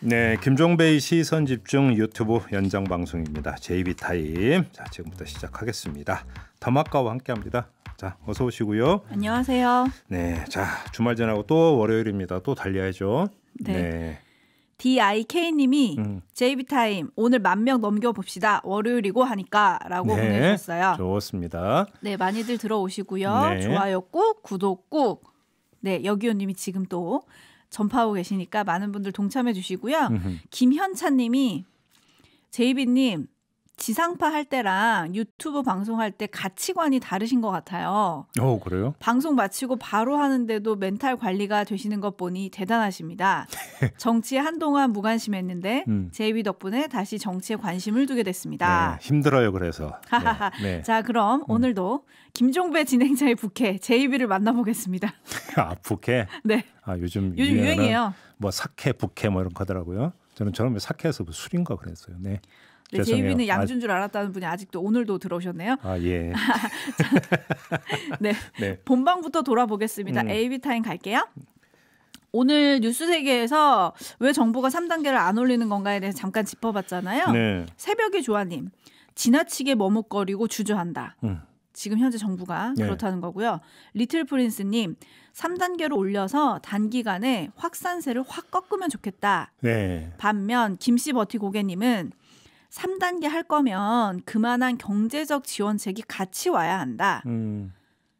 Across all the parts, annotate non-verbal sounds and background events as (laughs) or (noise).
네, 김종배의 시선 집중 유튜브 연장 방송입니다. JB 타임. 자, 지금부터 시작하겠습니다. 더마카와 함께합니다. 자, 어서 오시고요. 안녕하세요. 네, 자 주말 전하고 또 월요일입니다. 또 달려야죠. 네. 네. DIK님이 음. JB타임 오늘 만 명 넘겨봅시다. 월요일이고 하니까 라고 네, 보내주셨어요. 좋습니다. 네, 많이들 들어오시고요. 네. 좋아요 꼭, 구독 꼭. 네, 여기호님이 지금 또 전파하고 계시니까 많은 분들 동참해 주시고요. 김현찬님이 제이비님 지상파 할 때랑 유튜브 방송할 때 가치관이 다르신 것 같아요. 어, 그래요? 방송 마치고 바로 하는데도 멘탈 관리가 되시는 것 보니 대단하십니다. (laughs) 정치에 한동안 무관심했는데 음. 제위 덕분에 다시 정치에 관심을 두게 됐습니다. 네, 힘들어요, 그래서. 네, 네. 자, 그럼 음. 오늘도 김종배 진행자의 부캐 제이비를 만나보겠습니다. (laughs) 아, 부캐? 네. 아, 요즘, 요즘 유행이에요. 뭐 사케, 부캐 뭐 이런 거더라고요. 저는 저는 사케에서 뭐 술인가 그랬어요. 네. 네, 제이비는 아, 양준 줄 알았다는 분이 아직도 오늘도 들어오셨네요. 아 예. (laughs) 네, (laughs) 네, 본방부터 돌아보겠습니다. 음. AB 타임 갈게요. 오늘 뉴스 세계에서 왜 정부가 3단계를 안 올리는 건가에 대해서 잠깐 짚어봤잖아요. 네. 새벽에 조아님 지나치게 머뭇거리고 주저한다. 음. 지금 현재 정부가 네. 그렇다는 거고요. 리틀 프린스님 3단계로 올려서 단기간에 확산세를 확 꺾으면 좋겠다. 네. 반면 김씨 버티 고객님은 3단계 할 거면 그만한 경제적 지원책이 같이 와야 한다. 음.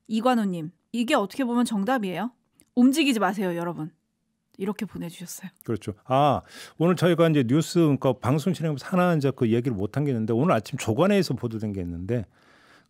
이관우님, 이게 어떻게 보면 정답이에요. 움직이지 마세요, 여러분. 이렇게 보내주셨어요. 그렇죠. 아 오늘 저희가 이제 뉴스 그러니까 방송 진행하면서 하나 이제 그 얘기를 못한게 있는데 오늘 아침 조간에서 보도된 게 있는데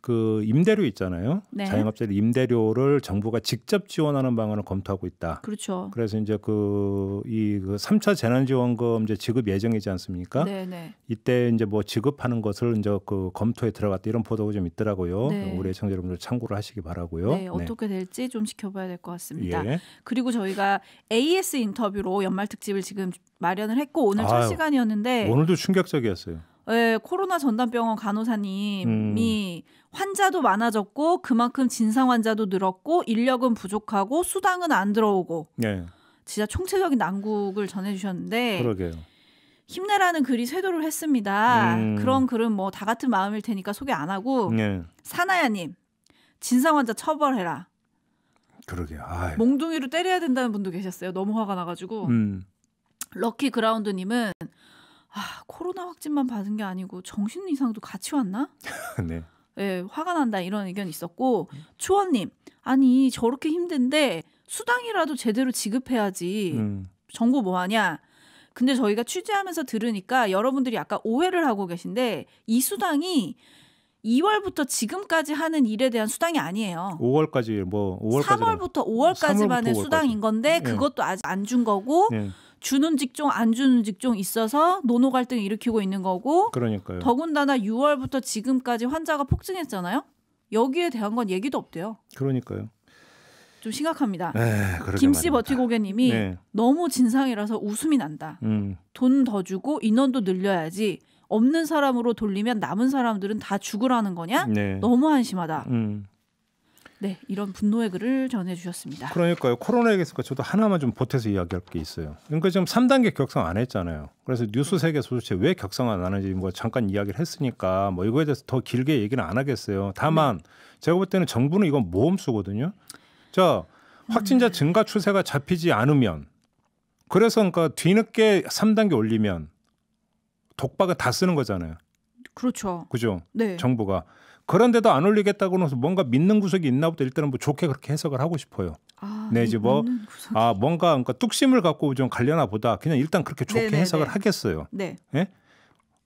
그 임대료 있잖아요. 네. 자영업자들 임대료를 정부가 직접 지원하는 방안을 검토하고 있다. 그렇죠. 그래서 이제 그이 그 3차 그 재난지원금 이제 지급 예정이지 않습니까? 네네. 네. 이때 이제 뭐 지급하는 것을 이제 그 검토에 들어갔다 이런 보도가 좀 있더라고요. 네. 우리 청자 여러분들 참고를 하시기 바라고요. 네, 네, 어떻게 될지 좀 지켜봐야 될 것 같습니다. 예. 그리고 저희가 AS 인터뷰로 연말 특집을 지금 마련을 했고 오늘 아유, 첫 시간이었는데 오늘도 충격적이었어요. 예, 코로나 전담병원 간호사님이 음. 환자도 많아졌고 그만큼 진상 환자도 늘었고 인력은 부족하고 수당은 안 들어오고 예. 진짜 총체적인 난국을 전해주셨는데 그러게요. 힘내라는 글이 쇄도를 했습니다. 음. 그런 글은 뭐 다 같은 마음일 테니까 소개 안 하고 예. 사나야님 진상 환자 처벌해라. 그러게요. 아유. 몽둥이로 때려야 된다는 분도 계셨어요. 너무 화가 나가지고. 음. 럭키 그라운드님은 아, 코로나 확진만 받은 게 아니고 정신 이상도 같이 왔나? (laughs) 네. 예, 화가 난다 이런 의견 있었고 음. 추원님 아니 저렇게 힘든데 수당이라도 제대로 지급해야지 음. 정부 뭐하냐? 근데 저희가 취재하면서 들으니까 여러분들이 약간 오해를 하고 계신데 이 수당이 2월부터 지금까지 하는 일에 대한 수당이 아니에요. 5월까지 뭐 5월까지 3월부터 5월까지만의 5월까지. 수당인 건데 네. 그것도 아직 안 준 거고. 네. 주는 직종 안 주는 직종 있어서 노노 갈등 일으키고 있는 거고 그러니까요. 더군다나 6월부터 지금까지 환자가 폭증했잖아요. 여기에 대한 건 얘기도 없대요. 그러니까요. 좀 심각합니다. 네, 김씨 버티고개님이 네. 너무 진상이라서 웃음이 난다. 음. 돈더 주고 인원도 늘려야지. 없는 사람으로 돌리면 남은 사람들은 다 죽으라는 거냐? 네. 너무 한심하다. 음. 네, 이런 분노의 글을 전해주셨습니다. 그러니까요. 코로나 얘기했으니까 저도 하나만 좀 보태서 이야기할 게 있어요. 그러니까 지금 3단계 격상 안 했잖아요. 그래서 뉴스 네. 세계 도대체 왜 격상 안 하는지 뭐 잠깐 이야기를 했으니까 뭐 이거에 대해서 더 길게 얘기는 안 하겠어요. 다만 네. 제가 볼 때는 정부는 이건 모험수거든요. 자, 확진자 음. 증가 추세가 잡히지 않으면 그래서 그러니까 뒤늦게 3단계 올리면 독박은 다 쓰는 거잖아요. 그렇죠. 그죠? 네. 정부가. 그런데도 안 올리겠다고 해서 뭔가 믿는 구석이 있나 보다 일단은 뭐 좋게 그렇게 해석을 하고 싶어요. 아, 네, 이제 뭐, 아, 뭔가, 그러니까 뚝심을 갖고 좀 갈려나 보다. 그냥 일단 그렇게 좋게 네네네. 네, 해석을 네. 하겠어요. 네. 네?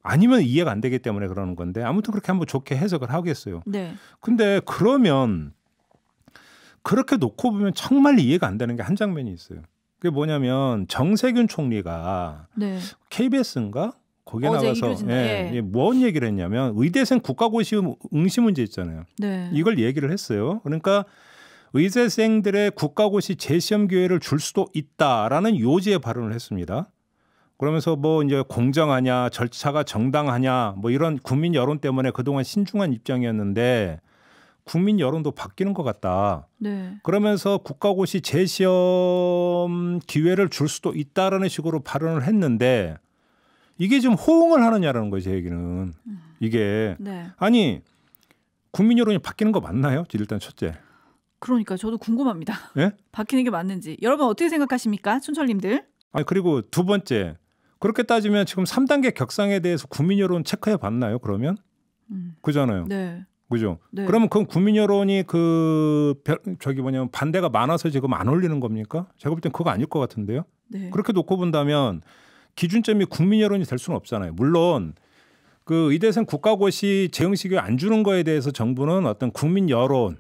아니면 이해가 안 되기 때문에 그러는 건데 아무튼 그렇게 한번 좋게 해석을 하겠어요. 네. 근데 그러면 그렇게 놓고 보면 정말 이해가 안 되는 게 한 장면이 있어요. 그게 뭐냐면 정세균 총리가 네. KBS인가 거기에 나가서 예, 예, 뭔 얘기를 했냐면 의대생 국가고시 음, 응시 문제 있잖아요. 네. 이걸 얘기를 했어요. 그러니까 의대생들의 국가고시 재시험 기회를 줄 수도 있다라는 요지의 발언을 했습니다. 그러면서 뭐 이제 공정하냐 절차가 정당하냐 뭐 이런 국민 여론 때문에 그동안 신중한 입장이었는데 국민 여론도 바뀌는 것 같다. 네. 그러면서 국가고시 재시험 기회를 줄 수도 있다라는 식으로 발언을 했는데 이게 지금 호응을 하느냐라는 거예요, 제 얘기는. 이게 네. 아니 국민 여론이 바뀌는 거 맞나요? 일단 첫째. 그러니까 저도 궁금합니다. 예? 바뀌는 게 맞는지. 여러분 어떻게 생각하십니까? 춘철님들. 아 그리고 두 번째. 그렇게 따지면 지금 3단계 격상에 대해서 국민 여론 체크해 봤나요? 그러면? 음. 그잖아요. 네. 그죠? 네. 그러면 그건 국민 여론이 그 저기 뭐냐면 반대가 많아서 지금 안 올리는 겁니까? 제가 볼 땐 그거 아닐 것 같은데요. 네. 그렇게 놓고 본다면 기준점이 국민 여론이 될 수는 없잖아요. 물론 그 이대생 국가고시 재응식을 안 주는 거에 대해서 정부는 어떤 국민 여론도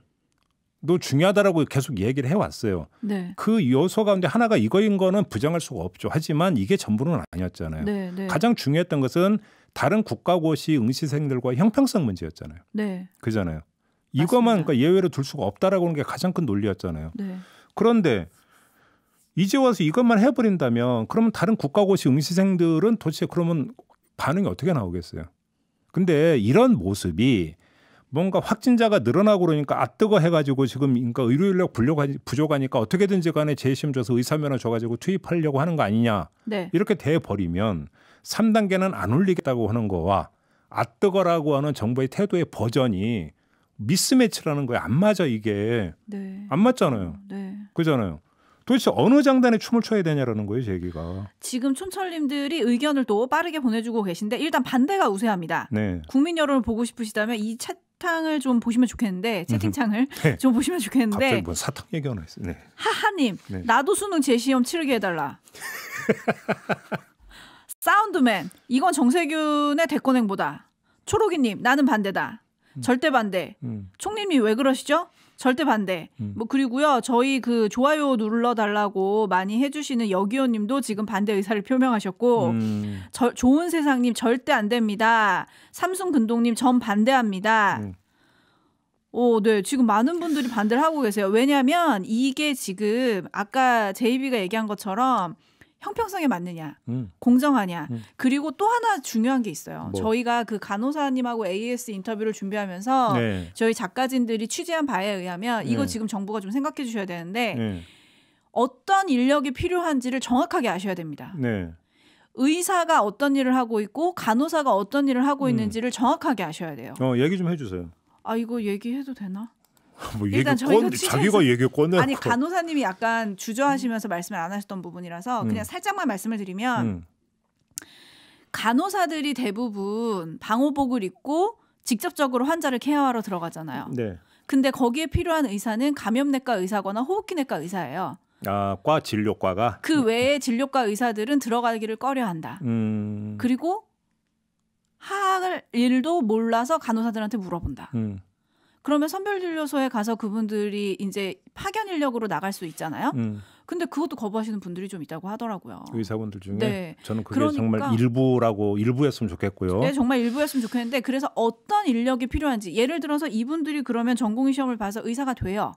중요하다라고 계속 얘기를 해왔어요. 네. 그 요소 가운데 하나가 이거인 거는 부정할 수가 없죠. 하지만 이게 전부는 아니었잖아요. 네, 네. 가장 중요했던 것은 다른 국가고시 응시생들과 형평성 문제였잖아요. 네. 그잖아요. 이것만 그러니까 예외로 둘 수가 없다라고 하는 게 가장 큰 논리였잖아요. 네. 그런데 이제 와서 이것만 해버린다면 그러면 다른 국가고시 응시생들은 도대체 그러면 반응이 어떻게 나오겠어요? 근데 이런 모습이 뭔가 확진자가 늘어나고 그러니까 앞뜨거 아, 해가지고 지금 그러니까 의료 인력 부족하니까 어떻게든지 간에 재심 줘서 의사 면허 줘가지고 투입하려고 하는 거 아니냐 네. 이렇게 돼 버리면 3단계는 안 올리겠다고 하는 거와 앞뜨거라고 아, 하는 정부의 태도의 버전이 미스매치라는 거에 안 맞아 이게 네. 안 맞잖아요. 네. 그잖아요. 도대체 어느 장단에 춤을 춰야 되냐라는 거예요, 제기가 지금 촌철님들이 의견을 또 빠르게 보내주고 계신데 일단 반대가 우세합니다. 네. 국민 여론을 보고 싶으시다면 이채 사탕을 좀 보시면 좋겠는데 음. 채팅창을 (laughs) 네. 좀 보시면 좋겠는데 갑자기 뭐 사탕 얘기 하나 했어요. 네. 하하님 네. 나도 수능 재시험 치르게 해달라. (laughs) 사운드맨 이건 정세균의 대권 행보다. 초록이님 나는 반대다. 음. 절대 반대. 음. 총리님 왜 그러시죠? 절대 반대. 음. 뭐 그리고요 저희 그 좋아요 눌러 달라고 많이 해주시는 여기호님도 지금 반대 의사를 표명하셨고 음. 저, 좋은 세상님 절대 안 됩니다. 삼순 근동님 전 반대합니다. 음. 오, 네. 지금 많은 분들이 반대를 하고 계세요. 왜냐하면 이게 지금 아까 제이비가 얘기한 것처럼 형평성에 맞느냐, 음. 공정하냐. 음. 그리고 또 하나 중요한 게 있어요. 뭐. 저희가 그 간호사님하고 AS 인터뷰를 준비하면서 네. 저희 작가진들이 취재한 바에 의하면 이거 네. 지금 정부가 좀 생각해 주셔야 되는데 네. 어떤 인력이 필요한지를 정확하게 아셔야 됩니다. 네. 의사가 어떤 일을 하고 있고 간호사가 어떤 일을 하고 음. 있는지를 정확하게 아셔야 돼요. 어, 얘기 좀 해주세요. 아 이거 얘기해도 되나? 뭐 일단 얘기 꺼 자기가 얘기 꺼내 아니 간호사님이 약간 음. 주저하시면서 말씀을 안 하셨던 부분이라서 음. 그냥 살짝만 말씀을 드리면 음. 간호사들이 대부분 방호복을 입고 직접적으로 환자를 케어하러 들어가잖아요. 네. 근데 거기에 필요한 의사는 감염내과 의사거나 호흡기내과 의사예요. 아, 과 진료과가 그 외에 진료과 의사들은 들어가기를 꺼려한다. 음. 그리고 할 일도 몰라서 간호사들한테 물어본다. 음. 그러면 선별진료소에 가서 그분들이 이제 파견 인력으로 나갈 수 있잖아요. 음. 근데 그것도 거부하시는 분들이 좀 있다고 하더라고요. 의사분들 중에 네. 저는 그게 그러니까, 정말 일부라고 일부였으면 좋겠고요. 네, 정말 일부였으면 좋겠는데 그래서 어떤 인력이 필요한지 예를 들어서 이분들이 그러면 전공의 시험을 봐서 의사가 돼요.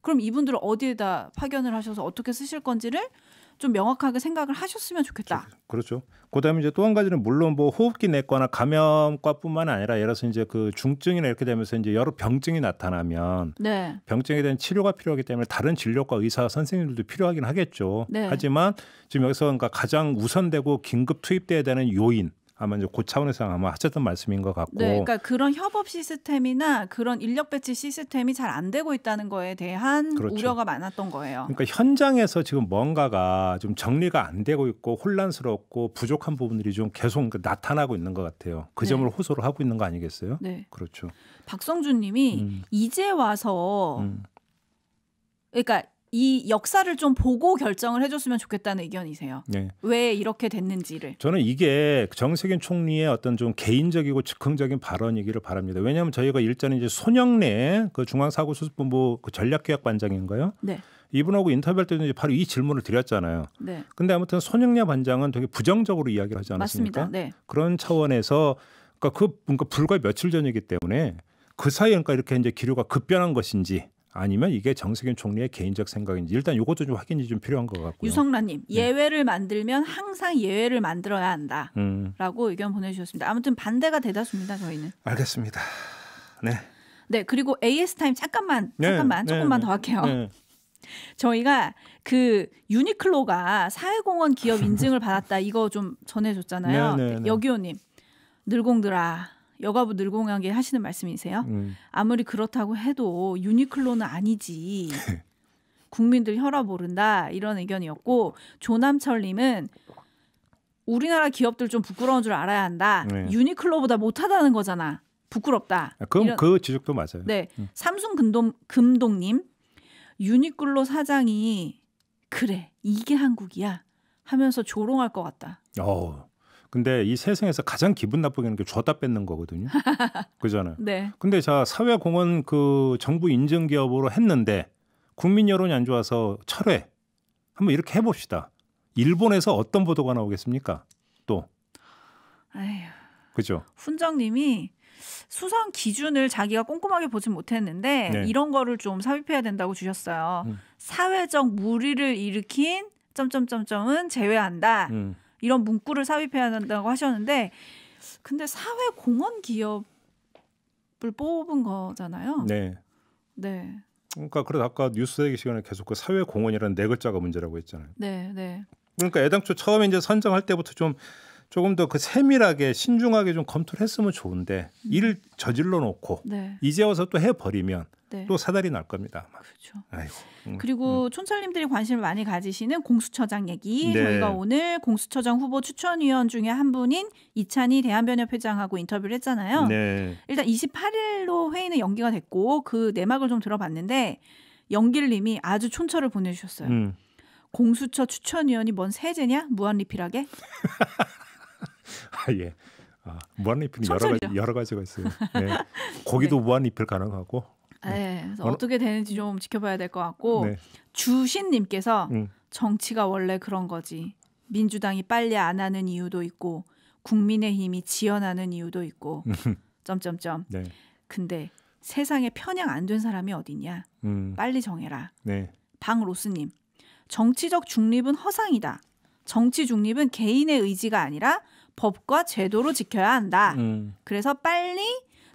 그럼 이분들을 어디에다 파견을 하셔서 어떻게 쓰실 건지를 좀 명확하게 생각을 하셨으면 좋겠다. 그렇죠. 그렇죠. 그다음에 이제 또 한 가지는 물론 뭐 호흡기 내과나 감염과뿐만 아니라 예를 들어서 이제 그 중증이나 이렇게 되면서 이제 여러 병증이 나타나면 네. 병증에 대한 치료가 필요하기 때문에 다른 진료과 의사 선생님들도 필요하긴 하겠죠. 네. 하지만 지금 여기서 그러니까 가장 우선되고 긴급 투입돼야 되는 요인 아마 이제 고그 차원에서 아마 하셨던 말씀인 것 같고. 네, 그러니까 그런 협업 시스템이나 그런 인력 배치 시스템이 잘 안 되고 있다는 거에 대한 그렇죠. 우려가 많았던 거예요. 그러니까 현장에서 지금 뭔가가 좀 정리가 안 되고 있고 혼란스럽고 부족한 부분들이 좀 계속 그 나타나고 있는 것 같아요. 그 네. 점을 호소를 하고 있는 거 아니겠어요? 네, 그렇죠. 박성준님이 음. 이제 와서 음. 그러니까 이 역사를 좀 보고 결정을 해줬으면 좋겠다는 의견이세요. 네. 왜 이렇게 됐는지를. 저는 이게 정세균 총리의 어떤 좀 개인적이고 즉흥적인 발언이기를 바랍니다. 왜냐하면 저희가 일전에 이제 손영래 그 중앙사고수습본부 그 전략기획반장인가요? 네. 이분하고 인터뷰할 때도 이제 바로 이 질문을 드렸잖아요. 네. 근데 아무튼 손영래 반장은 되게 부정적으로 이야기를 하지 않았습니까? 맞습니다. 네. 그런 차원에서 그러니까 그 그러니까 불과 며칠 전이기 때문에 그 사이에 그러니까 이렇게 이제 기류가 급변한 것인지 아니면 이게 정세균 총리의 개인적 생각인지 일단 요것도 좀 확인이 좀 필요한 것 같고요. 유성란님 네. 예외를 만들면 항상 예외를 만들어야 음. 한다라고 음. 의견 보내주셨습니다. 아무튼 반대가 대다수입니다 저희는. 알겠습니다. 네. 네 그리고 AS 타임 잠깐만 네, 잠깐만 네, 조금만 네. 더 할게요. 저희가 그 유니클로가 사회공헌 기업 인증을 받았다 이거 좀 전해줬잖아요. 여기오님 늘공들아 여가부 늘공하게 하시는 말씀이세요. 음. 아무리 그렇다고 해도 유니클로는 아니지. (laughs) 국민들 혈압 오른다 이런 의견이었고 조남철님은 우리나라 기업들 좀 부끄러운 줄 알아야 한다. 네. 유니클로보다 못하다는 거잖아. 부끄럽다. 아, 그럼 이런, 그 지적도 맞아요. 네, 음. 삼성 금동 금동님 유니클로 사장이 그래 이게 한국이야 하면서 조롱할 것 같다. 어. 근데 이 세상에서 가장 기분 나쁘게 하는 게 그 줬다 뺏는 거거든요. (laughs) 그잖아요. 네. 근데 자 사회공헌 그 정부 인증 기업으로 했는데 국민 여론이 안 좋아서 철회 한번 이렇게 해봅시다. 일본에서 어떤 보도가 나오겠습니까? 또. 아휴. 그죠. 훈장님이 수상 기준을 자기가 꼼꼼하게 보진 못했는데 네. 이런 거를 좀 삽입해야 된다고 주셨어요. 음. 사회적 무리를 일으킨 점점점점은 제외한다. 음. 이런 문구를 삽입해야 한다고 하셨는데 근데 사회 공헌 기업을 뽑은 거잖아요. 네. 네. 그러니까 그래서 아까 뉴스 얘기 시간에 계속 그 사회 공헌이라는 네 글자가 문제라고 했잖아요. 네, 네. 그러니까 애당초 처음에 이제 선정할 때부터 좀 조금 더 그 세밀하게 신중하게 좀 검토를 했으면 좋은데 음. 일을 저질러 놓고 네. 이제 와서 또 해버리면 네. 또 사달이 날 겁니다. 그렇죠. 아이고, 음, 그리고 음. 촌철님들이 관심을 많이 가지시는 공수처장 얘기 네. 저희가 오늘 공수처장 후보 추천위원 중에 한 분인 이찬희 대한변협회장하고 인터뷰를 했잖아요. 네. 일단 28일로 회의는 연기가 됐고 그 내막을 좀 들어봤는데 연길님이 아주 촌철을 보내주셨어요. 음. 공수처 추천위원이 뭔 세제냐? 무한리필하게? (laughs) 아 예. 아, 무한리필 여러 가지, 여러 가지가 있어요. 네. 고기도 (laughs) 네. 무한리필 가능하고 네. 네. 그래서 어... 떻게 되는지 좀 지켜봐야 될 것 같고 네. 주신님께서 음. 정치가 원래 그런 거지 민주당이 빨리 안 하는 이유도 있고 국민의힘이 지연하는 이유도 있고 점점점. (laughs) 네. 근데 세상에 편향 안 된 사람이 어디냐? 음. 빨리 정해라. 네. 방로스님 정치적 중립은 허상이다. 정치 중립은 개인의 의지가 아니라 법과 제도로 지켜야 한다. 음. 그래서 빨리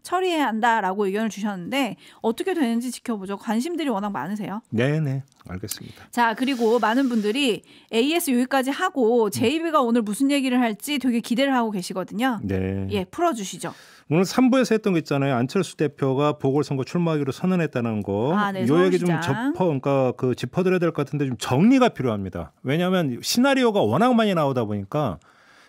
처리해야 한다라고 의견을 주셨는데 어떻게 되는지 지켜보죠. 관심들이 워낙 많으세요. 네, 네. 알겠습니다. 자, 그리고 많은 분들이 AS 여기까지 하고 제이비가 오늘 무슨 얘기를 할지 되게 기대를 하고 계시거든요. 네. 예, 풀어 주시죠. 오늘 3부에서 했던 거 있잖아요. 안철수 대표가 보궐선거 출마하기로 선언했다는 거. 아, 네, 요 얘기 좀접어 그러니까 그 짚어드려야 될 것 같은데 좀 정리가 필요합니다. 왜냐하면 시나리오가 워낙 많이 나오다 보니까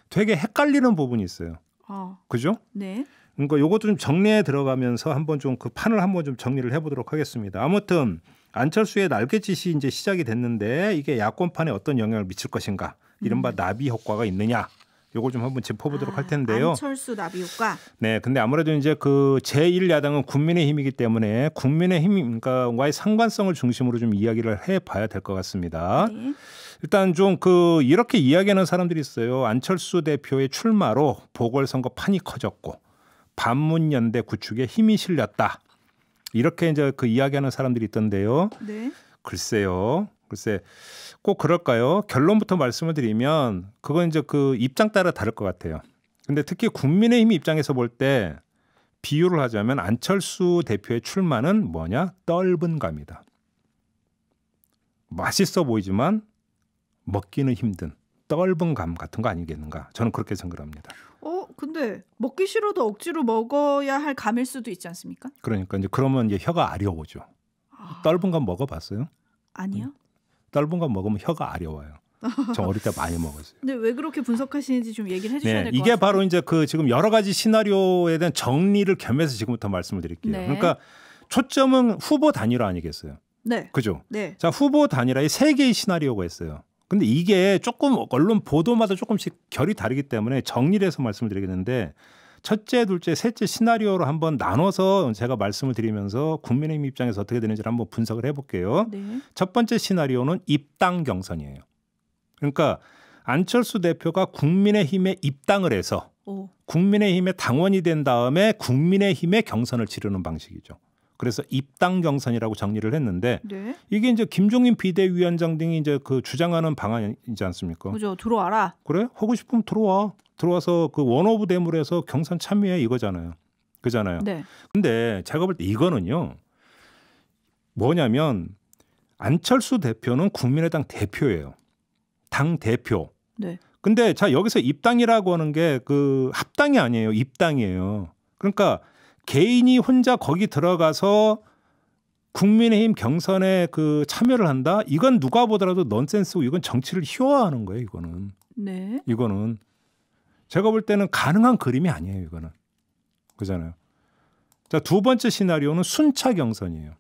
되게 헷갈리는 부분이 있어요. 어. 그죠? 네. 그러니까 요것도 좀 정리에 들어가면서 한번 좀 그 판을 한번 좀 정리를 해보도록 하겠습니다. 아무튼 안철수의 날갯짓이 이제 시작이 됐는데 이게 야권판에 어떤 영향을 미칠 것인가, 이른바 음. 나비 효과가 있느냐. 요걸 좀 한번 짚어보도록 아, 할 텐데요. 안철수 나비 효과. 네, 근데 아무래도 이제 그 제1야당은 국민의힘이기 때문에 국민의힘니까와의 그러니까 상관성을 중심으로 좀 이야기를 해봐야 될 것 같습니다. 네. 일단 좀 그 이렇게 이야기하는 사람들이 있어요. 안철수 대표의 출마로 보궐선거 판이 커졌고 반문연대 구축에 힘이 실렸다. 이렇게 이제 그 이야기하는 사람들이 있던데요. 네. 글쎄요. 글쎄 꼭 그럴까요? 결론부터 말씀을 드리면 그건 이제 그 입장 따라 다를 것 같아요. 근데 특히 국민의힘 입장에서 볼 때 비유를 하자면 안철수 대표의 출마는 뭐냐? 떫은 감이다. 맛있어 보이지만 먹기는 힘든 떫은 감 같은 거 아니겠는가? 저는 그렇게 생각합니다. 어 근데 먹기 싫어도 억지로 먹어야 할 감일 수도 있지 않습니까? 그러니까 이제 그러면 이제 혀가 아려오죠 아... 떫은 건 먹어봤어요? 아니요. 떫은 건 먹으면 혀가 아려워요. 저 어릴 때 많이 먹었어요. 근데 왜 그렇게 분석하시는지 좀 얘기를 해주셔야 네, 될것 이게 같아요. 바로 이제 그 지금 여러 가지 시나리오에 대한 정리를 겸해서 지금부터 말씀을 드릴게요. 네. 그러니까 초점은 후보 단일화 아니겠어요? 네. 그죠? 네. 자 후보 단일화에 세 개의 시나리오가 있어요. 근데 이게 조금 언론 보도마다 조금씩 결이 다르기 때문에 정리를 해서 말씀을 드리겠는데 첫째, 둘째, 셋째 시나리오로 한번 나눠서 제가 말씀을 드리면서 국민의힘 입장에서 어떻게 되는지를 한번 분석을 해볼게요. 네. 첫 번째 시나리오는 입당 경선이에요. 그러니까 안철수 대표가 국민의힘에 입당을 해서 오. 국민의힘의 당원이 된 다음에 국민의힘의 경선을 치르는 방식이죠. 그래서 입당 경선이라고 정리를 했는데 네. 이게 이제 김종인 비대위원장 등이 이제 그 주장하는 방안이지 않습니까? 그죠. 들어와라. 그래? 하고 싶으면 들어와. 들어와서 그 원오브 대물에서 경선 참여해 이거잖아요. 그잖아요. 네. 근데 제가 볼 때 이거는요. 뭐냐면 안철수 대표는 국민의당 대표예요. 당 대표. 네. 근데 자 여기서 입당이라고 하는 게 그 합당이 아니에요. 입당이에요. 그러니까 개인이 혼자 거기 들어가서 국민의힘 경선에 그 참여를 한다. 이건 누가 보더라도 넌센스고 이건 정치를 희화화하는 거예요. 이거는. 네. 이거는 제가 볼 때는 가능한 그림이 아니에요. 이거는 그잖아요. 자 두 번째 시나리오는 순차 경선이에요.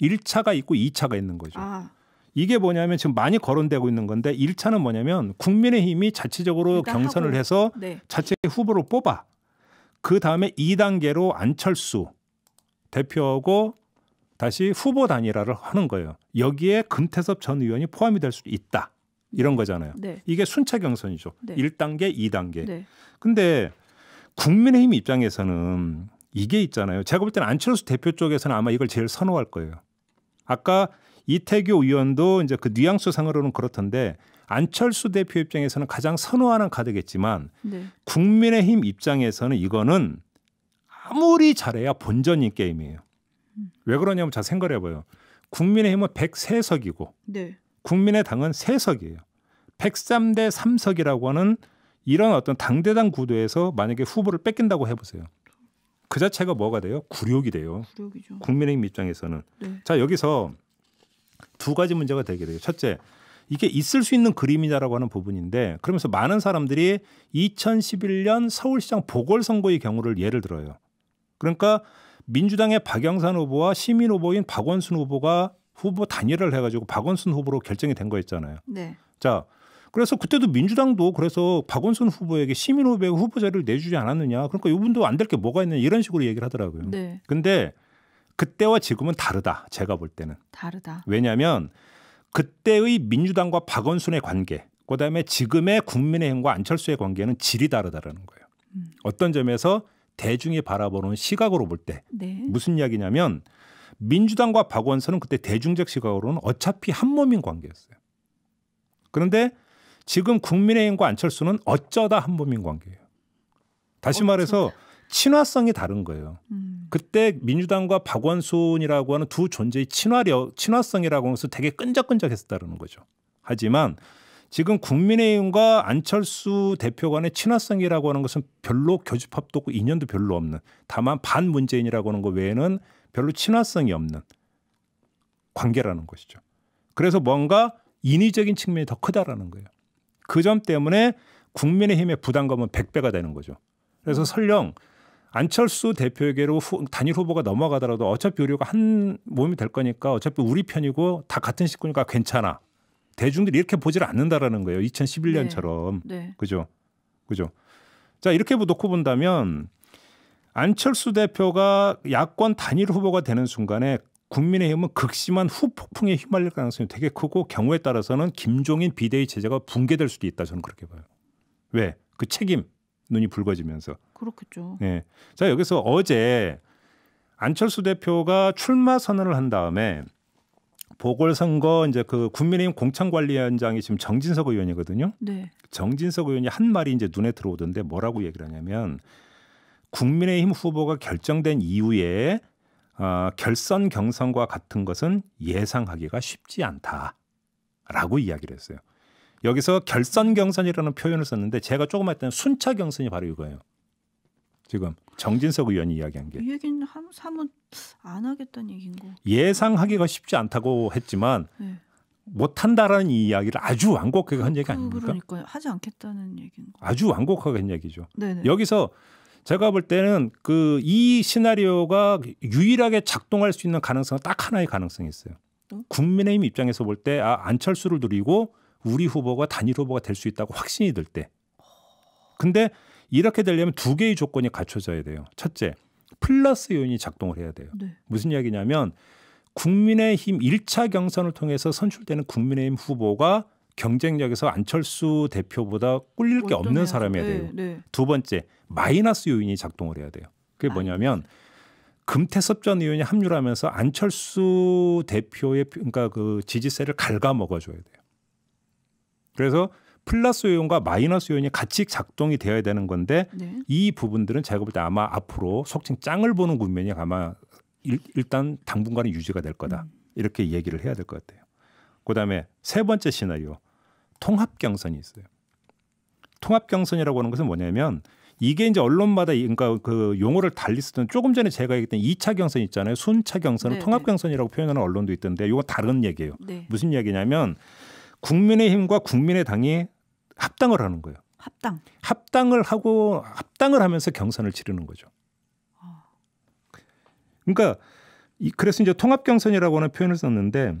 1차가 있고 2차가 있는 거죠. 아. 이게 뭐냐면 지금 많이 거론되고 있는 건데 1차는 뭐냐면 국민의힘이 자체적으로 경선을 하고. 해서 네. 자체 후보를 뽑아. 그 다음에 2단계로 안철수 대표하고 다시 후보 단일화를 하는 거예요. 여기에 금태섭 전 의원이 포함이 될 수도 있다. 이런 거잖아요. 네. 이게 순차 경선이죠. 네. 1단계, 2단계. 네. 근데 국민의힘 입장에서는 이게 있잖아요. 제가 볼 때는 안철수 대표 쪽에서는 아마 이걸 제일 선호할 거예요. 아까 이태규 의원도 이제 그 뉘앙스상으로는 그렇던데 안철수 대표 입장에서는 가장 선호하는 카드겠지만 네. 국민의힘 입장에서는 이거는 아무리 잘해야 본전인 게임이에요. 왜 그러냐면 자 생각해봐요. 국민의힘은 103석이고 네. 국민의당은 3석이에요. 103대 3석이라고 하는 이런 어떤 당대당 구도에서 만약에 후보를 뺏긴다고 해보세요. 그 자체가 뭐가 돼요? 굴욕이 돼요. 굴욕이죠. 국민의힘 입장에서는. 네. 자 여기서 두 가지 문제가 되게 돼요. 첫째, 이게 있을 수 있는 그림이다라고 하는 부분인데 그러면서 많은 사람들이 2011년 서울시장 보궐선거의 경우를 예를 들어요. 그러니까 민주당의 박영산 후보와 시민 후보인 박원순 후보가 후보 단일화를 해가지고 박원순 후보로 결정이 된 거였잖아요. 네. 자, 그래서 그때도 민주당도 그래서 박원순 후보에게 시민 후보의 후보자를 내주지 않았느냐. 그러니까 이분도 안 될 게 뭐가 있냐 이런 식으로 얘기를 하더라고요. 네. 근데 그때와 지금은 다르다. 제가 볼 때는. 다르다. 왜냐하면 그때의 민주당과 박원순의 관계, 그다음에 지금의 국민의힘과 안철수의 관계는 질이 다르다라는 거예요. 음. 어떤 점에서 대중이 바라보는 시각으로 볼때 네. 무슨 이야기냐면 민주당과 박원순은 그때 대중적 시각으로는 어차피 한 몸인 관계였어요. 그런데 지금 국민의힘과 안철수는 어쩌다 한 몸인 관계예요. 다시 어쩌... 말해서 친화성이 다른 거예요. 음. 그때 민주당과 박원순이라고 하는 두 존재의 친화력, 친화성이라고 하는 것을 되게 끈적끈적했었다는 거죠. 하지만 지금 국민의힘과 안철수 대표 간의 친화성이라고 하는 것은 별로 교집합도 없고 인연도 별로 없는 다만 반문재인이라고 하는 것 외에는 별로 친화성이 없는 관계라는 것이죠. 그래서 뭔가 인위적인 측면이 더 크다라는 거예요. 그 점 때문에 국민의힘의 부담감은 100배가 되는 거죠. 그래서 설령 안철수 대표에게로 후, 단일 후보가 넘어가더라도 어차피 우리가 한 몸이 될 거니까 어차피 우리 편이고 다 같은 식구니까 괜찮아. 대중들이 이렇게 보질 않는다라는 거예요. 2011년처럼. 네. 네. 그죠? 그죠? 자, 이렇게 놓고 본다면 안철수 대표가 야권 단일 후보가 되는 순간에 국민의힘은 극심한 후폭풍에 휘말릴 가능성이 되게 크고 경우에 따라서는 김종인 비대위 체제가 붕괴될 수도 있다 저는 그렇게 봐요. 왜? 그 책임 눈이 붉어지면서 그렇겠죠. 예. 자 여기서 어제 안철수 대표가 출마 선언을 한 다음에 보궐선거 이제 그 국민의힘 공천관리위원장이 지금 정진석 의원이거든요. 네. 정진석 의원이 한 말이 이제 눈에 들어오던데 뭐라고 얘기를 하냐면 국민의힘 후보가 결정된 이후에 어, 결선 경선과 같은 것은 예상하기가 쉽지 않다라고 이야기를 했어요. 여기서 결선 경선이라는 표현을 썼는데 제가 조금 할 때는 순차 경선이 바로 이거예요. 지금 정진석 의원이 이야기한 게. 이 얘기는 한, 하면 안 하겠다는 얘기인 예상하기가 쉽지 않다고 했지만 네. 못한다라는 이야기를 아주 완곡하게 한 얘기 그 아닙니까? 그러니까 하지 않겠다는 얘기인 아주 완곡하게 한 얘기죠. 네네. 여기서 제가 볼 때는 그 이 시나리오가 유일하게 작동할 수 있는 가능성은 딱 하나의 가능성이 있어요. 어? 국민의힘 입장에서 볼 때 아, 안철수를 누리고 우리 후보가 단일 후보가 될 수 있다고 확신이 들 때. 근데 이렇게 되려면 두 개의 조건이 갖춰져야 돼요. 첫째, 플러스 요인이 작동을 해야 돼요. 네. 무슨 이야기냐면 국민의힘 1차 경선을 통해서 선출되는 국민의힘 후보가 경쟁력에서 안철수 대표보다 꿀릴 게 없는 사람이어야 네, 돼요. 네, 네. 두 번째, 마이너스 요인이 작동을 해야 돼요. 그게 뭐냐면 금태섭 전 의원이 합류하면서 안철수 대표의 그러니까 그 지지세를 갉아먹어줘야 돼요. 그래서 플러스 요인과 마이너스 요인이 같이 작동이 되어야 되는 건데 네. 이 부분들은 제가 볼 때 아마 앞으로 속칭 짱을 보는 국면이 아마 일, 단 당분간은 유지가 될 거다 음. 이렇게 얘기를 해야 될 것 같아요. 그다음에 세 번째 시나리오 통합 경선이 있어요. 통합 경선이라고 하는 것은 뭐냐면 이게 이제 언론마다 그러니까 그 용어를 달리 쓰던 조금 전에 제가 얘기했던 2차 경선 있잖아요. 순차 경선을 네, 네. 통합 경선이라고 표현하는 언론도 있던데 이거 다른 얘기예요. 네. 무슨 얘기냐면 국민의힘과 국민의당이 합당을 하는 거예요. 합당. 합당을 하고 합당을 하면서 경선을 치르는 거죠. 아. 그러니까 그래서 이제 통합 경선이라고 하는 표현을 썼는데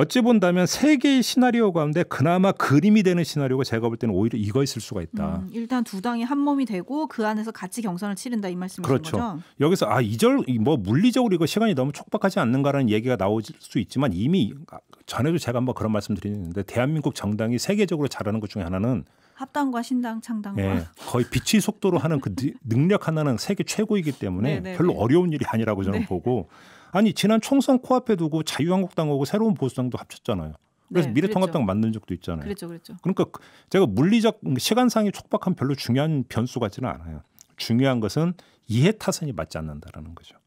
어찌 본다면 세 개의 시나리오 가운데 그나마 그림이 되는 시나리오가 제가 볼 때는 오히려 이거 있을 수가 있다. 음, 일단 두 당이 한 몸이 되고 그 안에서 같이 경선을 치른다 이 말씀이신 그렇죠. 거죠? 여기서 아 이 절 뭐 물리적으로 이거 시간이 너무 촉박하지 않는가라는 얘기가 나올 수 있지만 이미 아, 전에도 제가 한번 그런 말씀드리는데 대한민국 정당이 세계적으로 잘하는 것 중에 하나는 합당과 신당 창당과 예, 거의 빛의 속도로 하는 그 (laughs) 능력 하나는 세계 최고이기 때문에 네네네. 네, 별로 네. 어려운 일이 아니라고 저는 네. 보고 아니 지난 총선 코앞에 두고 자유한국당하고 새로운 보수당도 합쳤잖아요. 그래서 네, 미래통합당 그 만든 적도 있잖아요. 그렇죠, 그렇죠. 그러니까 그 제가 물리적 시간상의 촉박함 별로 중요한 변수 같지는 않아요. 중요한 것은 이해 타선이 맞지 않는다라는 거죠.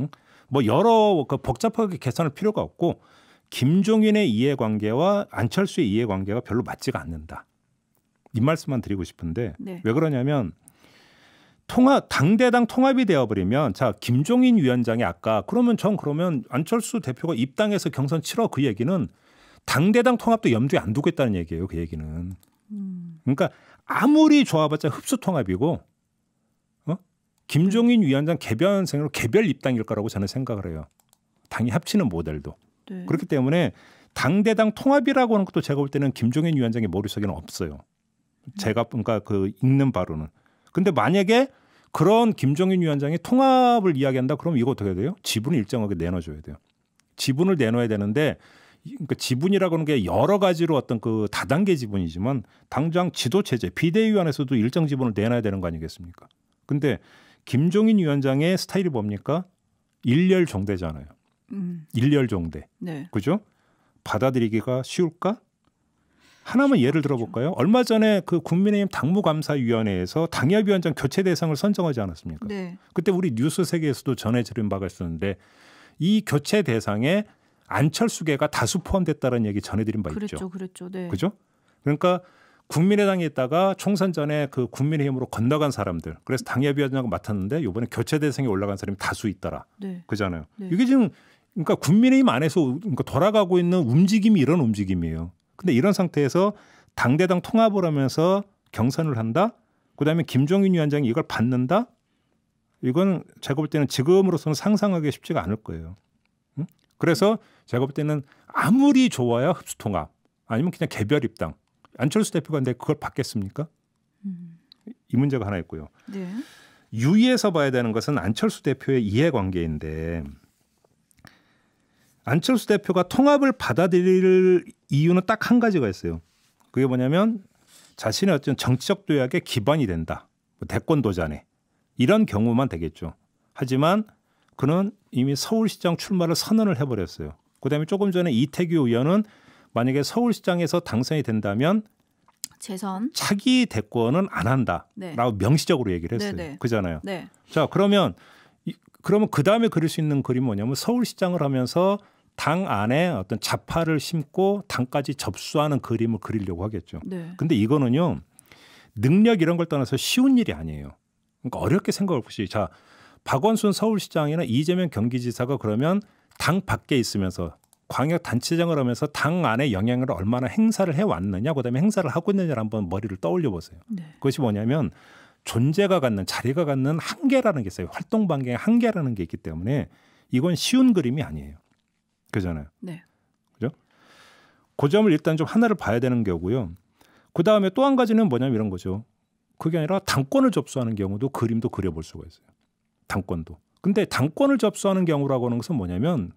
응? 뭐 여러 그 복잡하게 계산할 필요가 없고 김종인의 이해관계와 안철수의 이해관계가 별로 맞지가 않는다. 이 말씀만 드리고 싶은데 네. 왜 그러냐면 통합 당대당 통합이 되어버리면 자 김종인 위원장이 아까 그러면 전 그러면 안철수 대표가 입당해서 경선 치러 그 얘기는 당대당 통합도 염두에 안 두겠다는 얘기예요 그 얘기는 음. 그러니까 아무리 좋아봤자 흡수 통합이고 어? 김종인 위원장 개변생으로 개별 입당일 거라고 저는 생각을 해요 당이 합치는 모델도 네. 그렇기 때문에 당대당 통합이라고 하는 것도 제가 볼 때는 김종인 위원장의 머릿속에는 없어요 제가 그러니까 그 읽는 바로는 근데 만약에 그런 김정인 위원장이 통합을 이야기한다 그러면 이거 어떻게 해야 돼요? 지분을 일정하게 내놔줘야 돼요. 지분을 내놔야 되는데 그러니까 지분이라고 하는 게 여러 가지로 어떤 그 다단계 지분이지만 당장 지도체제 비대위 원에서도 일정 지분을 내놔야 되는 거 아니겠습니까? 근데 김종인 위원장의 스타일이 뭡니까? 일렬 종대잖아요. 음. 일렬 종대. 네. 그죠? 받아들이기가 쉬울까? 하나만 예를 들어볼까요? 얼마 전에 그 국민의힘 당무감사위원회에서 당협위원장 교체 대상을 선정하지 않았습니까? 네. 그때 우리 뉴스 세계에서도 전해드린 바가 있었는데 이 교체 대상에 안철수계가 다수 포함됐다는 얘기 전해드린 바 그랬죠, 있죠. 그렇죠, 그렇죠. 네. 그죠? 그러니까 국민의당에 있다가 총선 전에 그 국민의힘으로 건너간 사람들, 그래서 당협위원장을 맡았는데 이번에 교체 대상에 올라간 사람이 다수 있더라. 네. 그잖아요. 네. 이게 지금 그러니까 국민의힘 안에서 그러니까 돌아가고 있는 움직임이 이런 움직임이에요. 근데 이런 상태에서 당대당 통합을 하면서 경선을 한다. 그다음에 김종인 위원장이 이걸 받는다. 이건 제가 볼 때는 지금으로서는 상상하기 쉽지가 않을 거예요. 그래서 제가 볼 때는 아무리 좋아야 흡수통합 아니면 그냥 개별 입당 안철수 대표가 근데 그걸 받겠습니까? 음. 이 문제가 하나 있고요. 네. 유의해서 봐야 되는 것은 안철수 대표의 이해관계인데 안철수 대표가 통합을 받아들일 이유는 딱 한 가지가 있어요. 그게 뭐냐면 자신의 어떤 정치적 도약에 기반이 된다. 뭐 대권 도전에 이런 경우만 되겠죠. 하지만 그는 이미 서울시장 출마를 선언을 해버렸어요. 그다음에 조금 전에 이태규 의원은 만약에 서울시장에서 당선이 된다면 재선 차기 대권은 안 한다라고 네. 명시적으로 얘기를 했어요. 네네. 네. 그잖아요. 네. 자 그러면 그러면 그 다음에 그릴 수 있는 그림이 뭐냐면 서울시장을 하면서 당 안에 어떤 자파를 심고 당까지 접수하는 그림을 그리려고 하겠죠. 네. 근데 이거는요 능력 이런 걸 떠나서 쉬운 일이 아니에요. 그러니까 어렵게 생각할 을시죠자 박원순 서울시장이나 이재명 경기지사가 그러면 당 밖에 있으면서 광역 단체장을 하면서 당 안에 영향을 얼마나 행사를 해 왔느냐, 그다음에 행사를 하고 있느냐를 한번 머리를 떠올려 보세요. 네. 그것이 뭐냐면 존재가 갖는 자리가 갖는 한계라는 게 있어요. 활동 반경의 한계라는 게 있기 때문에 이건 쉬운 그림이 아니에요. 그잖아요. 네. 그죠? 그 점을 일단 좀 하나를 봐야 되는 거고요. 그 다음에 또 한 가지는 뭐냐면 이런 거죠. 그게 아니라 당권을 접수하는 경우도 그림도 그려볼 수가 있어요. 당권도. 근데 당권을 접수하는 경우라고 하는 것은 뭐냐면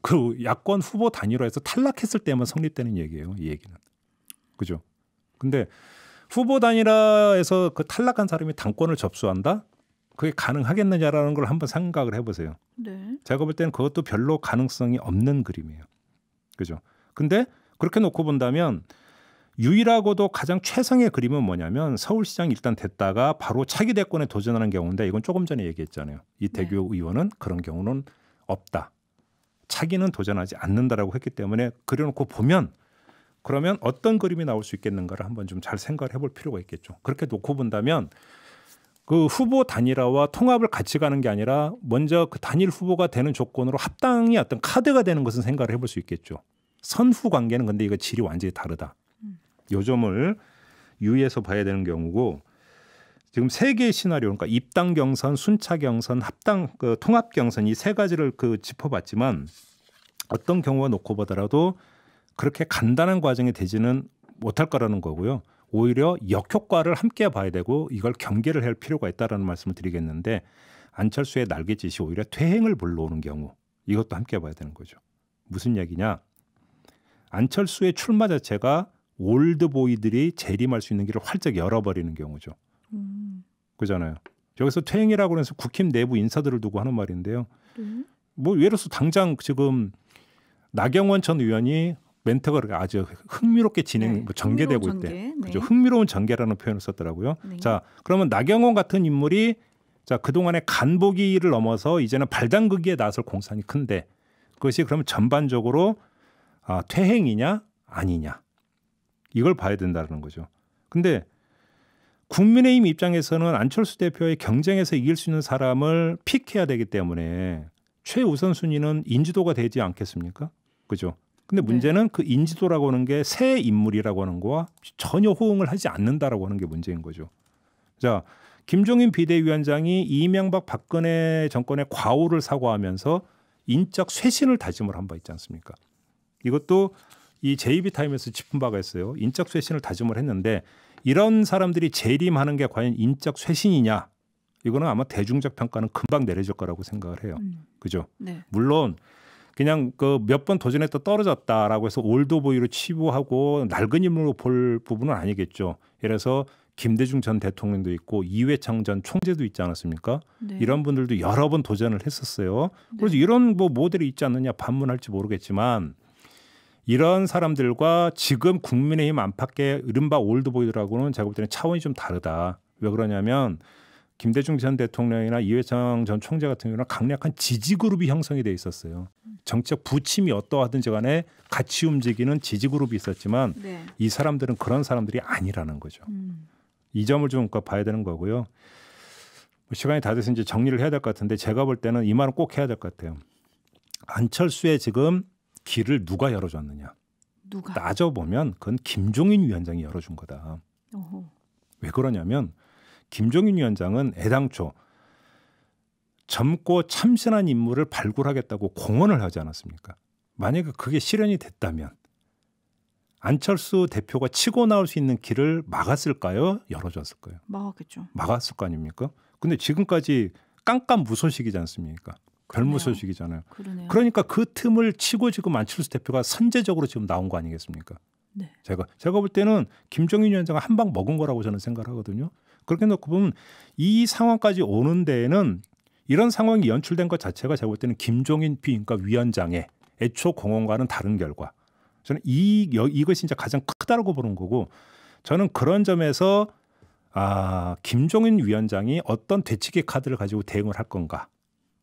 그 야권 후보 단일화에서 탈락했을 때만 성립되는 얘기예요. 이 얘기는. 그죠? 근데 후보 단일화에서 그 탈락한 사람이 당권을 접수한다? 그게 가능하겠느냐라는 걸 한번 생각을 해보세요. 네. 제가 볼 때는 그것도 별로 가능성이 없는 그림이에요. 그죠? 근데 그렇게 놓고 본다면 유일하고도 가장 최상의 그림은 뭐냐면 서울시장 일단 됐다가 바로 차기 대권에 도전하는 경우인데 이건 조금 전에 얘기했잖아요. 이대교 네. 의원은 그런 경우는 없다. 차기는 도전하지 않는다라고 했기 때문에 그려놓고 보면 그러면 어떤 그림이 나올 수 있겠는가를 한번 좀 잘 생각을 해볼 필요가 있겠죠. 그렇게 놓고 본다면 그 후보 단일화와 통합을 같이 가는 게 아니라 먼저 그 단일 후보가 되는 조건으로 합당이 어떤 카드가 되는 것은 생각을 해볼 수 있겠죠. 선후 관계는 근데 이거 질이 완전히 다르다. 요 점을 유의해서 봐야 되는 경우고 지금 세 개의 시나리오 그러니까 입당 경선, 순차 경선, 합당 그 통합 경선 이 세 가지를 그 짚어봤지만 어떤 경우가 놓고 보더라도 그렇게 간단한 과정이 되지는 못할 거라는 거고요. 오히려 역효과를 함께 봐야 되고 이걸 경계를 할 필요가 있다라는 말씀을 드리겠는데 안철수의 날갯짓이 오히려 퇴행을 불러오는 경우 이것도 함께 봐야 되는 거죠. 무슨 얘기냐? 안철수의 출마 자체가 올드보이들이 재림할 수 있는 길을 활짝 열어버리는 경우죠. 음. 그잖아요. 여기서 퇴행이라고 해서 국힘 내부 인사들을 두고 하는 말인데요. 음. 뭐 예로서 당장 지금 나경원 전 의원이 멘트가 아주 흥미롭게 진행 네. 뭐 전개되고 있대. 네. 그죠? 흥미로운 전개라는 표현을 썼더라고요. 네. 자, 그러면 나경원 같은 인물이 자 그동안의 간보기를 넘어서 이제는 발당극에 나설 공산이 큰데 그것이 그러면 전반적으로 아, 퇴행이냐 아니냐 이걸 봐야 된다는 거죠. 근데 국민의힘 입장에서는 안철수 대표의 경쟁에서 이길 수 있는 사람을 픽해야 되기 때문에 최우선 순위는 인지도가 되지 않겠습니까? 그죠? 근데 네. 문제는 네. 그 인지도라고 하는 게 새 인물이라고 하는 거와 전혀 호응을 하지 않는다라고 하는 게 문제인 거죠. 자, 김종인 비대위원장이 이명박 박근혜 정권의 과오를 사과하면서 인적 쇄신을 다짐을 한 바 있지 않습니까? 이것도 이 JB 타임에서 짚은 바가 있어요. 인적 쇄신을 다짐을 했는데 이런 사람들이 재림하는 게 과연 인적 쇄신이냐? 이거는 아마 대중적 평가는 금방 내려질 거라고 생각을 해요. 음. 그죠? 네. 물론 그냥 그 몇 번 도전했다 떨어졌다라고 해서 올드보이로 치부하고 낡은 인물로 볼 부분은 아니겠죠. 그래서 김대중 전 대통령도 있고 이회창 전 총재도 있지 않았습니까? 네. 이런 분들도 여러 번 도전을 했었어요. 네. 그래서 이런 뭐 모델이 있지 않느냐 반문할지 모르겠지만 이런 사람들과 지금 국민의힘 안팎의 이른바 올드보이들하고는 제가 볼 때는 차원이 좀 다르다. 왜 그러냐면 김대중 전 대통령이나 이회창 전 총재 같은 경우는 강력한 지지그룹이 형성이 돼 있었어요. 정책 부침이 어떠하든지 간에 같이 움직이는 지지그룹이 있었지만 네. 이 사람들은 그런 사람들이 아니라는 거죠. 음. 이 점을 좀 봐야 되는 거고요. 뭐 시간이 다 돼서 이제 정리를 해야 될 것 같은데 제가 볼 때는 이 말은 꼭 해야 될 것 같아요. 안철수의 지금 길을 누가 열어줬느냐. 누가? 따져보면 그건 김종인 위원장이 열어준 거다. 어허. 왜 그러냐면 김종인 위원장은 애당초 젊고 참신한 인물을 발굴하겠다고 공언을 하지 않았습니까? 만약에 그게 실현이 됐다면 안철수 대표가 치고 나올 수 있는 길을 막았을까요? 열어줬을까요? 막았겠죠. 막았을 거 아닙니까? 근데 지금까지 깜깜 무소식이지 않습니까? 별무소식이잖아요. 그러니까그 그러니까 틈을 치고 지금 안철수 대표가 선제적으로 지금 나온 거 아니겠습니까? 네. 제가 제가 볼 때는 김종인 위원장은 한방 먹은 거라고 저는 생각하거든요. 그렇게 놓고 보면 이 상황까지 오는 데에는 이런 상황이 연출된 것 자체가 제가 볼 때는 김종인 비인과 위원장의 애초 공헌과는 다른 결과. 저는 이 이것이 진짜 가장 크다고 보는 거고 저는 그런 점에서 아 김종인 위원장이 어떤 대치기 카드를 가지고 대응을 할 건가.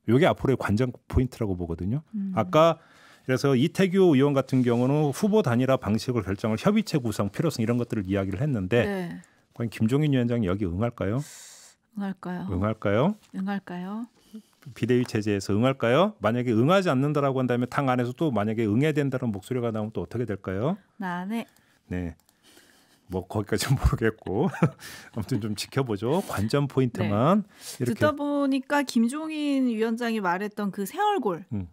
요게 앞으로의 관전 포인트라고 보거든요. 음. 아까 그래서 이태규 의원 같은 경우는 후보 단일화 방식을 결정을 협의체 구성 필요성 이런 것들을 이야기를 했는데 네. 과연 김종인 위원장 여기 응할까요? 응할까요? 응할까요? 응할까요? 비대위 체제에서 응할까요? 만약에 응하지 않는다라고 한다면 당 안에서 또 만약에 응해야 된다는 목소리가 나오면 또 어떻게 될까요? 나네. 네. 뭐 거기까지는 (laughs) 모르겠고 (laughs) 아무튼 좀 지켜보죠. 관전 포인트만 네. 듣다 보니까 김종인 위원장이 말했던 그 새 얼굴 음.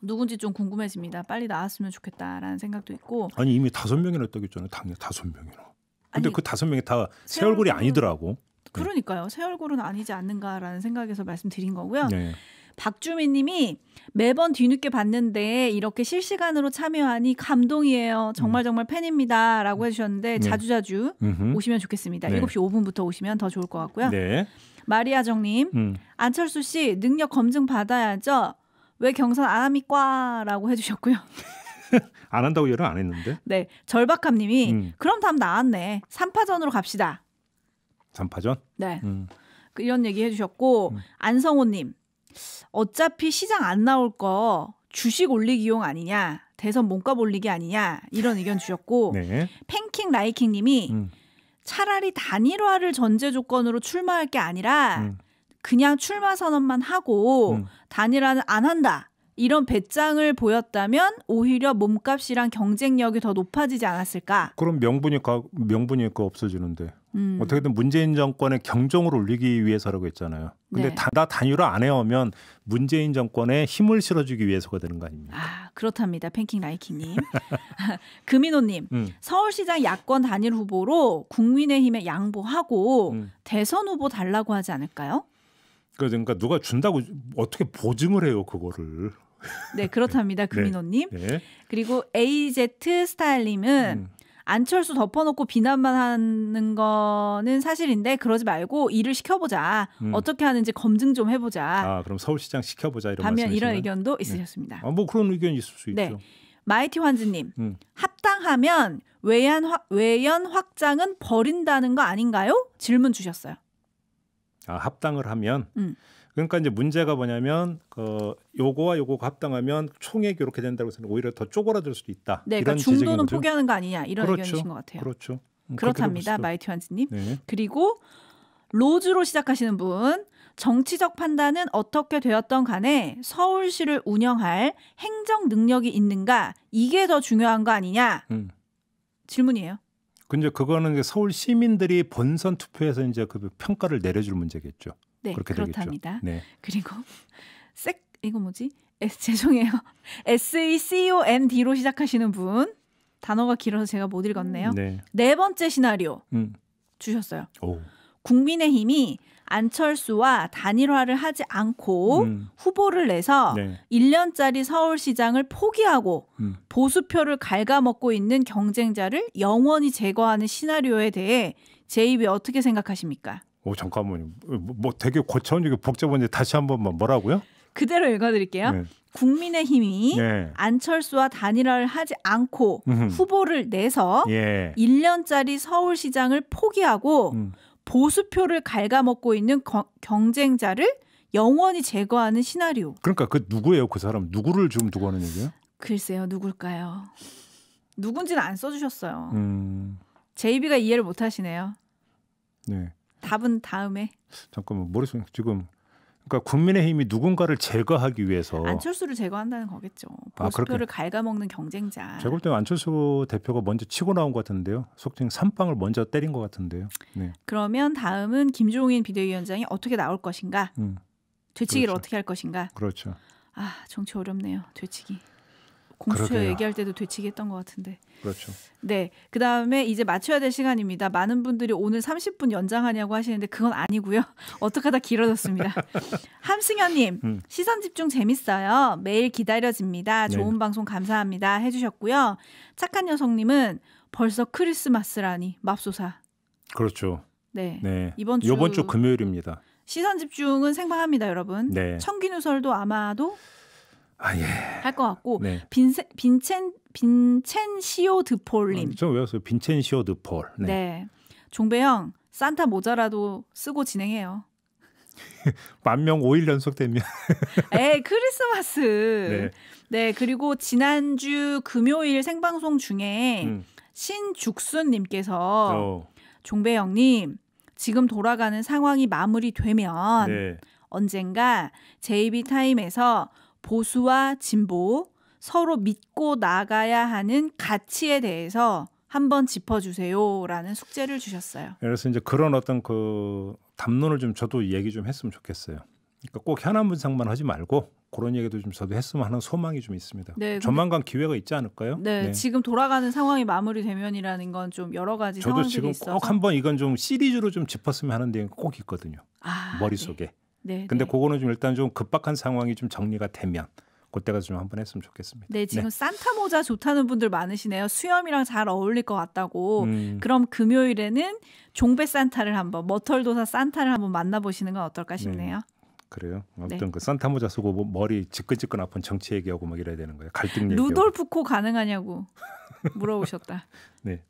누군지 좀 궁금해집니다. 빨리 나왔으면 좋겠다라는 생각도 있고 아니 이미 다섯 명이나 고 했잖아요. 당연 다섯 명이나. 근데 아니, 그 다섯 명이 다 새 얼굴이 아니더라고. 그러니까요. 새 얼굴은 아니지 않는가라는 생각에서 말씀드린 거고요. 네. 박주민 님이 매번 뒤늦게 봤는데 이렇게 실시간으로 참여하니 감동이에요. 정말 음. 정말 팬입니다. 라고 해주셨는데 네. 자주자주 네. 오시면 좋겠습니다. 네. 7시 5분부터 오시면 더 좋을 것 같고요. 네. 마리아정님, 음. 안철수 씨 능력 검증 받아야죠. 왜 경선 안 합니까? 라고 해주셨고요. (laughs) (laughs) 안 한다고 열을 안 했는데. 네. 절박함님이 음. 그럼 다음 나왔네. 삼파전으로 갑시다. 삼파전 네. 음. 그 이런 얘기 해주셨고 음. 안성호님 어차피 시장 안 나올 거 주식 올리기용 아니냐 대선 몸값 올리기 아니냐 이런 의견 주셨고 (laughs) 네. 팬킹 라이킹님이 음. 차라리 단일화를 전제 조건으로 출마할 게 아니라 음. 그냥 출마 선언만 하고 음. 단일화는 안 한다. 이런 배짱을 보였다면 오히려 몸값이랑 경쟁력이 더 높아지지 않았을까? 그럼 명분이 가, 명분이 그 없어지는데 음. 어떻게든 문재인 정권의 경종을 올리기 위해서라고 했잖아요. 근데 네. 다 단일화 안 해오면 문재인 정권에 힘을 실어주기 위해서가 되는 거 아닙니까? 아 그렇답니다, 팬킹 라이키님, (laughs) 금인호님, 음. 서울시장 야권 단일 후보로 국민의힘에 양보하고 음. 대선 후보 달라고 하지 않을까요? 그 그러니까 누가 준다고 어떻게 보증을 해요 그거를 네, 그렇답니다. 네. 금인호님. 네. 그리고 AZ 스타일님은 음. 안철수 덮어놓고 비난만 하는 거는 사실인데 그러지 말고 일을 시켜보자. 음. 어떻게 하는지 검증 좀 해보자. 아 그럼 서울시장 시켜보자 이런 반면 이런 의견도 네. 있으셨습니다. 네. 아, 아뭐 그런 의견 있을 수 네. 있죠. 마이티 환즈님 음. 합당하면 외연 화, 외연 확장은 버린다는 거 아닌가요? 질문 주셨어요. 아 합당을 하면. 음. 그러니까 이제 문제가 뭐냐면 그 요거와 요거가 합당하면 총액 이렇게 된다고 해서 오히려 더 쪼그라들 수도 있다. 네, 그러니까 중도는 포기하는 거 아니냐 이런 그렇죠. 의견이신 것 같아요. 그렇죠. 음, 그렇답니다, 마이티 완지님. 네. 그리고 로즈로 시작하시는 분. 정치적 판단은 어떻게 되었던 간에 서울시를 운영할 행정 능력이 있는가 이게 더 중요한 거 아니냐 음. 질문이에요. 근데 그거는 서울 시민들이 본선 투표에서 이제 그 평가를 내려줄 문제겠죠. 네, 그렇게 그렇답니다. 되겠죠. 네. 그리고 (laughs) 색 이거 뭐지? S, 죄송해요. (laughs) S E C O N D로 시작하시는 분 단어가 길어서 제가 못 읽었네요. 음, 네, 네 번째 시나리오 음. 주셨어요. 오. 국민의힘이 안철수와 단일화를 하지 않고 음. 후보를 내서 네. 1년짜리 서울시장을 포기하고 음. 보수표를 갉아먹고 있는 경쟁자를 영원히 제거하는 시나리오에 대해 제이비 어떻게 생각하십니까? 오 잠깐만요. 뭐, 뭐 되게 고차원적이고 복잡한데 다시 한 번만 뭐라고요? 그대로 읽어드릴게요. 네. 국민의힘이 네. 안철수와 단일화를 하지 않고 음흠. 후보를 내서 예. 1년짜리 서울시장을 포기하고 음. 보수표를 갉아먹고 있는 거, 경쟁자를 영원히 제거하는 시나리오. 그러니까 그 누구예요? 그 사람 누구를 지금 두고 하는 얘기예요? 글쎄요, 누굴까요? 누군지는 안 써주셨어요. 음... 제이비가 이해를 못하시네요. 네. 답은 다음에. 잠깐만 머릿속 지금 그러니까 국민의힘이 누군가를 제거하기 위해서 안철수를 제거한다는 거겠죠. 아, 보수표를 아, 갉아먹는 경쟁자. 제가 볼 때는 안철수 대표가 먼저 치고 나온 것 같은데요. 속칭 삼빵을 먼저 때린 것 같은데요. 네. 그러면 다음은 김종인 비대위원장이 어떻게 나올 것인가? 음. 되치기를 그렇죠. 어떻게 할 것인가? 그렇죠. 아 정치 어렵네요. 되치기. 공수처 그러게요. 얘기할 때도 되치겠던 것 같은데. 그렇죠. 네, 그 다음에 이제 맞춰야 될 시간입니다. 많은 분들이 오늘 30분 연장하냐고 하시는데 그건 아니고요. (laughs) 어떡하다 길어졌습니다. (laughs) 함승현님 음. 시선 집중 재밌어요. 매일 기다려집니다. 네. 좋은 네. 방송 감사합니다. 해주셨고요. 착한 여성님은 벌써 크리스마스라니 맙소사. 그렇죠. 네. 네. 이번 주 이번 주 금요일입니다. 시선 집중은 생방합니다, 여러분. 네. 청기 누설도 아마도 아, 예. 할것 같고 네. 빈세, 빈첸 빈첸시오 드폴님. 아, 저 외웠어요. 빈첸시오 드폴. 네. 네. 종배영 산타 모자라도 쓰고 진행해요. (laughs) 만명 5일 연속 되면. (laughs) 에 크리스마스. 네. 네 그리고 지난주 금요일 생방송 중에 음. 신죽순님께서 어. 종배영님 지금 돌아가는 상황이 마무리되면 네. 언젠가 제이비 타임에서 보수와 진보 서로 믿고 나가야 하는 가치에 대해서 한번 짚어주세요라는 숙제를 주셨어요. 그래서 이제 그런 어떤 그 담론을 좀 저도 얘기 좀 했으면 좋겠어요. 그러니까 꼭 현안 분석만 하지 말고 그런 얘기도 좀 저도 했으면 하는 소망이 좀 있습니다. 네, 조만간 기회가 있지 않을까요? 네, 네. 지금 돌아가는 상황이 마무리되면이라는 건 좀 여러 가지 저도 지금 있어서. 꼭 한번 이건 좀 시리즈로 좀 짚었으면 하는 데꼭 있거든요. 아, 머릿속에. 네. 네. 근데 네. 그거는 좀 일단 좀 급박한 상황이 좀 정리가 되면 그때가 좀 한번 했으면 좋겠습니다. 네, 지금 네. 산타 모자 좋다는 분들 많으시네요. 수염이랑 잘 어울릴 것 같다고. 음. 그럼 금요일에는 종배 산타를 한번 머털도사 산타를 한번 만나보시는 건 어떨까 네. 싶네요. 그래요. 네. 아무튼 네. 그 산타 모자 쓰고 뭐 머리 지끈지끈 아픈 정치 얘기하고 막 이래야 되는 거예요. 갈등 얘기. 루돌프 코 가능하냐고 물어보셨다. (laughs) 네.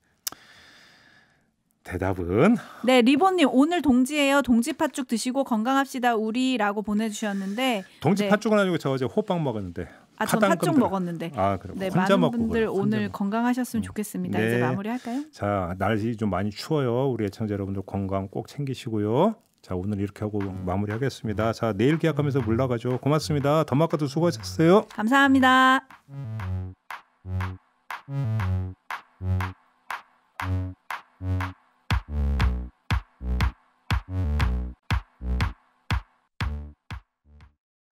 대답은 네 리본님 오늘 동지예요 동지 팥죽 드시고 건강합시다 우리라고 보내주셨는데 동지 네. 팥죽은 아니고 저 어제 호빵 먹었는데 아, 저 팥죽 먹었는데 아, 그럼 네, 많은 분들 그래. 오늘 혼자. 건강하셨으면 음. 좋겠습니다 네. 이제 마무리할까요? 자 날씨 좀 많이 추워요 우리 애청자 여러분들 건강 꼭 챙기시고요 자 오늘 이렇게 하고 마무리하겠습니다 자 내일 계약하면서 물러가죠 고맙습니다 더마카도 수고하셨어요 감사합니다